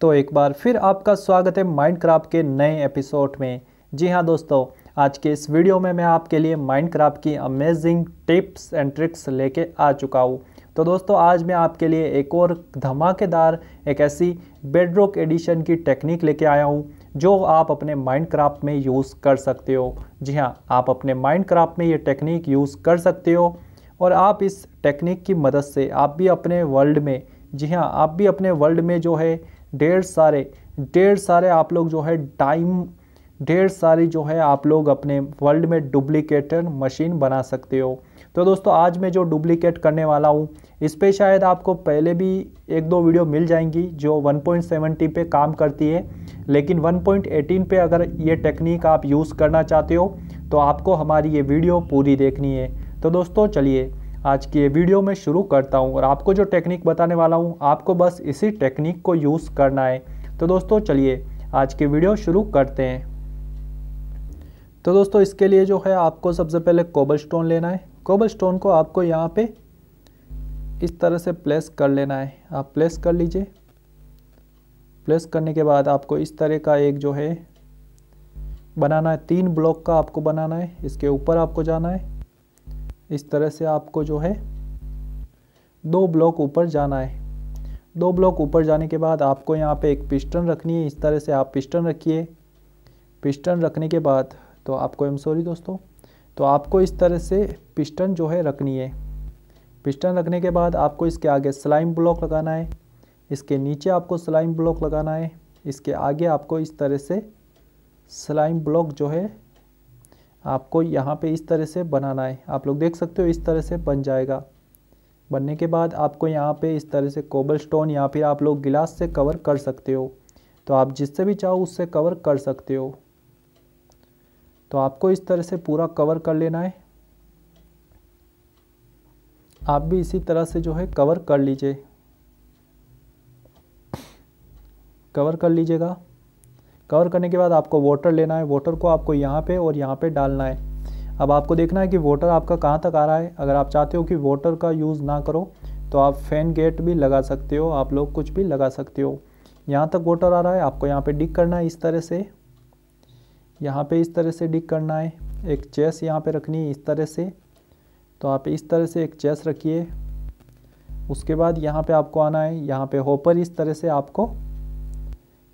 तो एक बार फिर आपका स्वागत है माइंड क्राफ्ट के नए एपिसोड में जी हाँ दोस्तों आज के इस वीडियो में मैं आपके लिए माइंड क्राफ्ट की अमेजिंग टिप्स एंड ट्रिक्स लेके आ चुका हूँ तो दोस्तों आज मैं आपके लिए एक और धमाकेदार एक ऐसी बेडरॉक एडिशन की टेक्निक लेके आया हूँ जो आप अपने माइंड क्राफ्ट में यूज़ कर सकते हो जी हाँ आप अपने माइंड क्राफ्ट में ये टेक्निक यूज़ कर सकते हो और आप इस टेक्निक की मदद से आप भी अपने वर्ल्ड में जी हाँ आप भी अपने वर्ल्ड में जो है ढेर सारे ढेर सारे आप लोग जो है टाइम ढेर सारी जो है आप लोग अपने वर्ल्ड में डुप्लीकेटर मशीन बना सकते हो तो दोस्तों आज मैं जो डुप्लीकेट करने वाला हूँ इस पर शायद आपको पहले भी एक दो वीडियो मिल जाएंगी जो 1.70 पे काम करती है लेकिन 1.18 पे अगर ये टेक्निक आप यूज़ करना चाहते हो तो आपको हमारी ये वीडियो पूरी देखनी है तो दोस्तों चलिए आज की ये वीडियो में शुरू करता हूँ और आपको जो टेक्निक बताने वाला हूँ आपको बस इसी टेक्निक को यूज़ करना है तो दोस्तों चलिए आज की वीडियो शुरू करते हैं तो दोस्तों इसके लिए जो है आपको सबसे पहले कोबल स्टोन लेना है कोबल स्टोन को आपको यहाँ पे इस तरह से प्लेस कर लेना है आप प्लेस कर लीजिए प्लेस करने के बाद आपको इस तरह का एक जो है बनाना है तीन ब्लॉक का आपको बनाना है इसके ऊपर आपको जाना है इस तरह से आपको जो है दो ब्लॉक ऊपर जाना है दो ब्लॉक ऊपर जाने के बाद आपको यहाँ पे एक पिस्टन रखनी है इस तरह से आप पिस्टन रखिए पिस्टन रखने के बाद तो आपको एम सॉरी दोस्तों तो आपको इस तरह से पिस्टन जो है रखनी है पिस्टन रखने के बाद आपको इसके आगे स्लाइम ब्लॉक लगाना है इसके नीचे आपको स्लाइम ब्लॉक लगाना है इसके आगे आपको इस तरह से स्लाइम ब्लॉक जो है आपको यहाँ पे इस तरह से बनाना है आप लोग देख सकते हो इस तरह से बन जाएगा बनने के बाद आपको यहाँ पे इस तरह से कोबल स्टोन या फिर आप लोग गिलास से कवर कर सकते हो तो आप जिससे भी चाहो उससे कवर कर सकते हो तो आपको इस तरह से पूरा कवर कर लेना है आप भी इसी तरह से जो है कवर कर लीजिए कवर कर लीजिएगा कवर करने के बाद आपको वोटर लेना है वोटर को आपको यहाँ पे और यहाँ पे डालना है अब आपको देखना है कि वोटर आपका कहाँ तक आ रहा है अगर आप चाहते हो कि वोटर का यूज़ ना करो तो आप फैन गेट भी लगा सकते हो आप लोग कुछ भी लगा सकते हो यहाँ तक वोटर आ रहा है आपको यहाँ पे डिक करना है इस तरह से यहाँ पे इस तरह से डिक करना है एक चेस यहाँ पे रखनी है इस तरह से तो आप इस तरह से एक चेस रखिए उसके बाद यहाँ पे आपको आना है यहाँ पे होपर इस तरह से आपको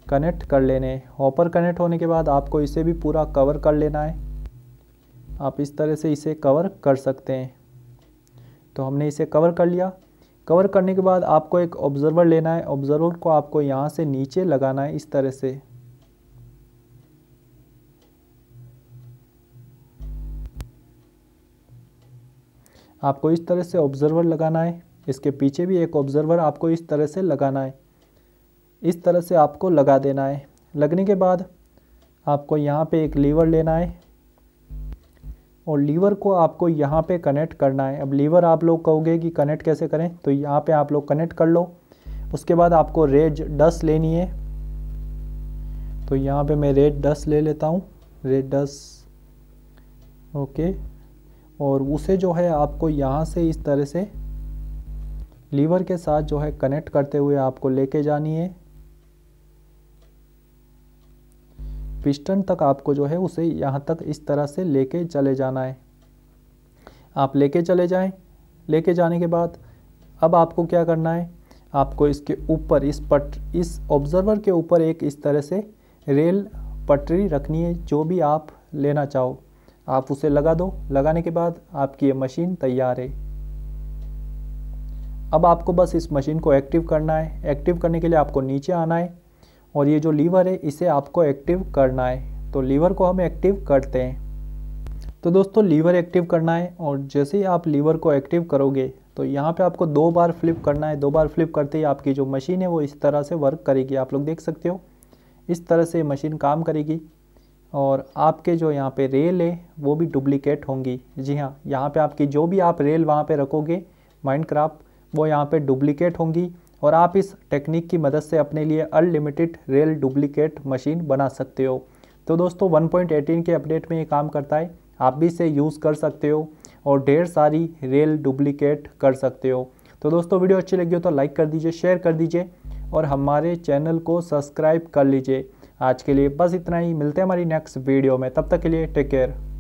कनेक्ट कर लेने हैं हॉपर कनेक्ट होने के बाद आपको इसे भी पूरा कवर कर लेना है आप इस तरह से इसे कवर कर सकते हैं तो हमने इसे कवर कर लिया कवर करने के बाद आपको एक ऑब्ज़र्वर लेना है ऑब्ज़र्वर को आपको यहाँ से नीचे लगाना है इस तरह से आपको इस तरह से ऑब्ज़र्वर लगाना है इसके पीछे भी एक ऑब्ज़र्वर आपको इस तरह से लगाना है इस तरह से आपको लगा देना है लगने के बाद आपको यहाँ पे एक लीवर लेना है और लीवर को आपको यहाँ पे कनेक्ट करना है अब लीवर आप लोग कहोगे कि कनेक्ट कैसे करें तो यहाँ पे आप लोग कनेक्ट कर लो उसके बाद आपको रेड डस्ट लेनी है तो यहाँ पे मैं रेड डस्ट ले लेता हूँ रेड डस्ट ओके और उसे जो है आपको यहाँ से इस तरह से लीवर के साथ जो है कनेक्ट करते हुए आपको लेके जानी है पिस्टन तक आपको जो है उसे यहाँ तक इस तरह से लेके चले जाना है आप लेके चले जाएं लेके जाने के बाद अब आपको क्या करना है आपको इसके ऊपर इस पट इस ऑब्जर्वर के ऊपर एक इस तरह से रेल पटरी रखनी है जो भी आप लेना चाहो आप उसे लगा दो लगाने के बाद आपकी ये मशीन तैयार है अब आपको बस इस मशीन को एक्टिव करना है एक्टिव करने के लिए आपको नीचे आना है और ये जो लीवर है इसे आपको एक्टिव करना है तो लीवर को हम एक्टिव करते हैं तो दोस्तों लीवर एक्टिव करना है और जैसे ही आप लीवर को एक्टिव करोगे तो यहाँ पे आपको दो बार फ्लिप करना है दो बार फ्लिप करते ही आपकी जो मशीन है वो इस तरह से वर्क करेगी आप लोग देख सकते हो इस तरह से मशीन काम करेगी और आपके जो यहाँ पे रेल है वो भी डुप्लीकेट होंगी जी हाँ यहाँ पे आपकी जो भी आप रेल वहाँ पे रखोगे माइंड क्राफ्ट वो यहाँ पे डुप्लीकेट होंगी और आप इस टेक्निक की मदद से अपने लिए अनलिमिटेड रेल डुप्लिकेट मशीन बना सकते हो तो दोस्तों 1.18 के अपडेट में ये काम करता है आप भी इसे यूज़ कर सकते हो और ढेर सारी रेल डुप्लीकेट कर सकते हो तो दोस्तों वीडियो अच्छी लगी हो तो लाइक कर दीजिए शेयर कर दीजिए और हमारे चैनल को सब्सक्राइब कर लीजिए आज के लिए बस इतना ही मिलते हैं हमारी नेक्स्ट वीडियो में तब तक के लिए टेक केयर